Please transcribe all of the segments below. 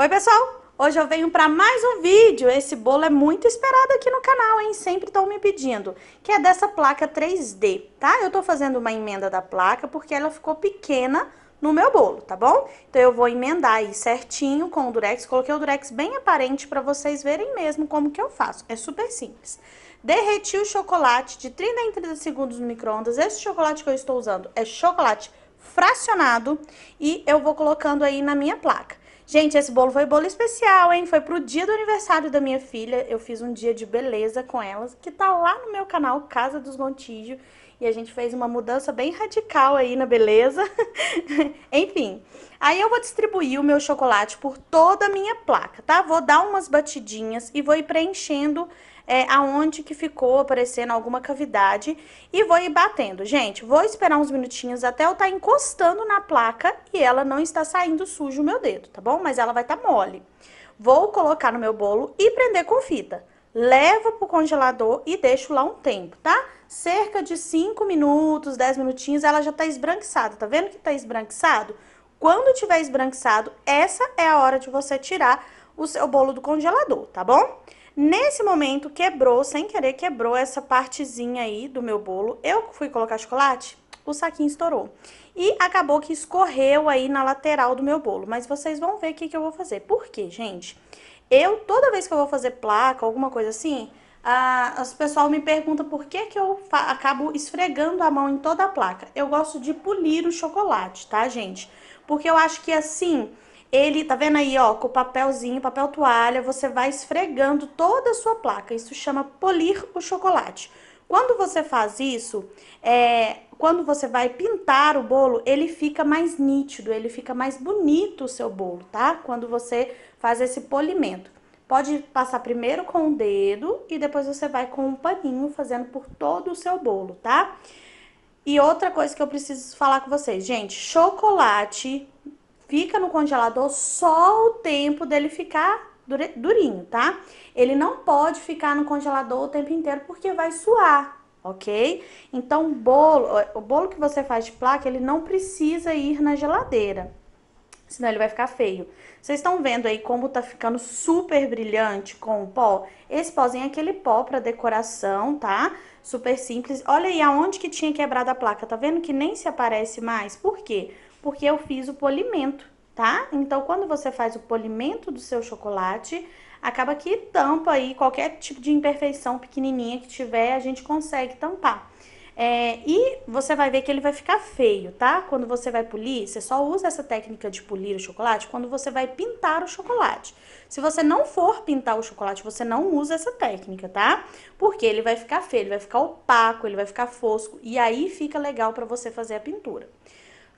Oi, pessoal! Hoje eu venho para mais um vídeo. Esse bolo é muito esperado aqui no canal, hein? Sempre estão me pedindo, que é dessa placa 3D, tá? Eu tô fazendo uma emenda da placa porque ela ficou pequena no meu bolo, tá bom? Então eu vou emendar aí certinho com o durex, coloquei o durex bem aparente para vocês verem mesmo como que eu faço, é super simples. Derreti o chocolate de 30 em 30 segundos no micro-ondas, esse chocolate que eu estou usando é chocolate fracionado e eu vou colocando aí na minha placa. Gente, esse bolo foi bolo especial, hein? Foi pro dia do aniversário da minha filha. Eu fiz um dia de beleza com elas, que tá lá no meu canal Casa dos Gontijo. E a gente fez uma mudança bem radical aí na beleza. Enfim, aí eu vou distribuir o meu chocolate por toda a minha placa, tá? Vou dar umas batidinhas e vou ir preenchendo é, aonde que ficou aparecendo alguma cavidade e vou ir batendo. Gente, vou esperar uns minutinhos até eu estar tá encostando na placa e ela não está saindo sujo o meu dedo, tá bom? Mas ela vai estar tá mole. Vou colocar no meu bolo e prender com fita. Levo pro congelador e deixo lá um tempo, tá? Cerca de 5 minutos, 10 minutinhos, ela já tá esbranquiçada. Tá vendo que tá esbranquiçado? Quando tiver esbranquiçado, essa é a hora de você tirar o seu bolo do congelador, tá bom? Nesse momento, quebrou, sem querer, quebrou essa partezinha aí do meu bolo. Eu fui colocar chocolate, o saquinho estourou. E acabou que escorreu aí na lateral do meu bolo. Mas vocês vão ver o que, que eu vou fazer. Por quê, gente? Eu, toda vez que eu vou fazer placa, alguma coisa assim, ah, as pessoal me pergunta por que, que eu acabo esfregando a mão em toda a placa. Eu gosto de polir o chocolate, tá, gente? Porque eu acho que assim ele, tá vendo aí, ó, com o papelzinho, papel toalha, você vai esfregando toda a sua placa. Isso chama polir o chocolate. Quando você faz isso, é, quando você vai pintar o bolo, ele fica mais nítido, ele fica mais bonito o seu bolo, tá? Quando você faz esse polimento. Pode passar primeiro com o dedo e depois você vai com um paninho fazendo por todo o seu bolo, tá? E outra coisa que eu preciso falar com vocês, gente, chocolate fica no congelador só o tempo dele ficar durinho, tá? Ele não pode ficar no congelador o tempo inteiro porque vai suar, ok? Então, bolo, o bolo que você faz de placa, ele não precisa ir na geladeira, senão ele vai ficar feio. Vocês estão vendo aí como tá ficando super brilhante com o pó? Esse pozinho é aquele pó para decoração, tá? super simples. Olha aí aonde que tinha quebrado a placa, tá vendo que nem se aparece mais? Por quê? Porque eu fiz o polimento, tá? Então, quando você faz o polimento do seu chocolate, acaba que tampa aí qualquer tipo de imperfeição pequenininha que tiver, a gente consegue tampar. É, e você vai ver que ele vai ficar feio, tá? Quando você vai polir, você só usa essa técnica de polir o chocolate quando você vai pintar o chocolate. Se você não for pintar o chocolate, você não usa essa técnica, tá? Porque ele vai ficar feio, ele vai ficar opaco, ele vai ficar fosco e aí fica legal para você fazer a pintura.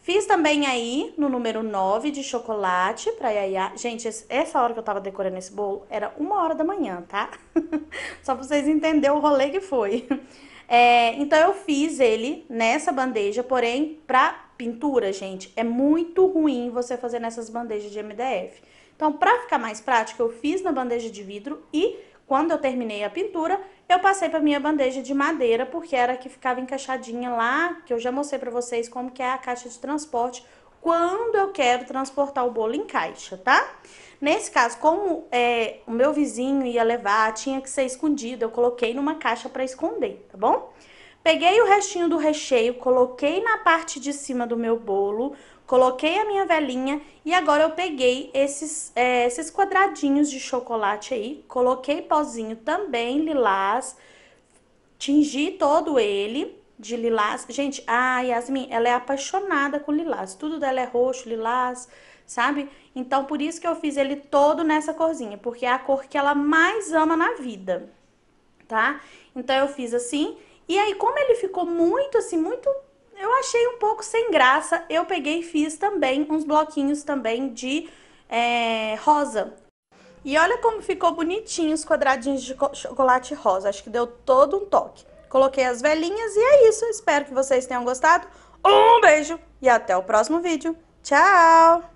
Fiz também aí no número 9 de chocolate pra Yaya. Gente, essa hora que eu tava decorando esse bolo era uma hora da manhã, tá? Só pra vocês entenderem o rolê que foi. É, então eu fiz ele nessa bandeja, porém, pra pintura, gente, é muito ruim você fazer nessas bandejas de MDF. Então, pra ficar mais prático, eu fiz na bandeja de vidro e quando eu terminei a pintura, eu passei para minha bandeja de madeira, porque era a que ficava encaixadinha lá, que eu já mostrei para vocês como que é a caixa de transporte quando eu quero transportar o bolo em caixa, tá? Nesse caso, como é, o meu vizinho ia levar, tinha que ser escondido, eu coloquei numa caixa para esconder, tá bom? Peguei o restinho do recheio, coloquei na parte de cima do meu bolo, coloquei a minha velhinha e agora eu peguei esses, é, esses quadradinhos de chocolate aí, coloquei pozinho também, lilás, tingi todo ele de lilás. Gente, a Yasmin, ela é apaixonada com lilás. Tudo dela é roxo, lilás, sabe? Então, por isso que eu fiz ele todo nessa corzinha, porque é a cor que ela mais ama na vida, tá? Então, eu fiz assim. E aí, como ele ficou muito, assim, muito... Eu achei um pouco sem graça. Eu peguei e fiz também uns bloquinhos também de é, rosa. E olha como ficou bonitinho os quadradinhos de chocolate rosa. Acho que deu todo um toque. Coloquei as velhinhas e é isso. Espero que vocês tenham gostado. Um beijo e até o próximo vídeo. Tchau!